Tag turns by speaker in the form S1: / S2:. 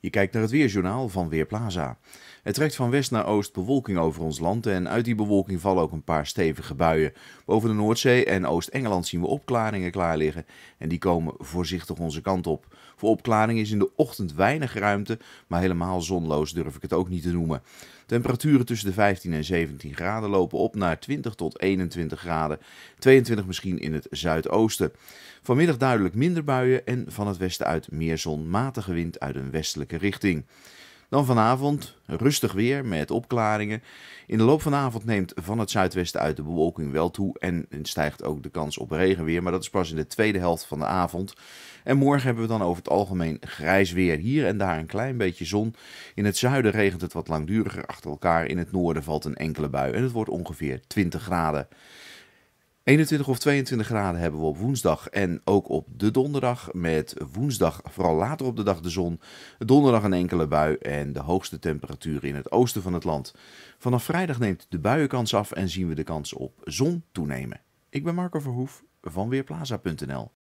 S1: Je kijkt naar het weerjournaal van Weerplaza. Er trekt van west naar oost bewolking over ons land en uit die bewolking vallen ook een paar stevige buien. Boven de Noordzee en Oost-Engeland zien we opklaringen klaar liggen en die komen voorzichtig onze kant op. Voor opklaringen is in de ochtend weinig ruimte, maar helemaal zonloos durf ik het ook niet te noemen. Temperaturen tussen de 15 en 17 graden lopen op naar 20 tot 21 graden, 22 misschien in het zuidoosten. Vanmiddag duidelijk minder buien en van het westen uit meer zon, matige wind uit een westelijke richting. Dan vanavond rustig weer met opklaringen. In de loop van de avond neemt van het zuidwesten uit de bewolking wel toe en stijgt ook de kans op regenweer. Maar dat is pas in de tweede helft van de avond. En morgen hebben we dan over het algemeen grijs weer. Hier en daar een klein beetje zon. In het zuiden regent het wat langduriger achter elkaar. In het noorden valt een enkele bui en het wordt ongeveer 20 graden. 21 of 22 graden hebben we op woensdag en ook op de donderdag. Met woensdag vooral later op de dag de zon. Donderdag een enkele bui en de hoogste temperaturen in het oosten van het land. Vanaf vrijdag neemt de buienkans af en zien we de kans op zon toenemen. Ik ben Marco Verhoef van Weerplaza.nl.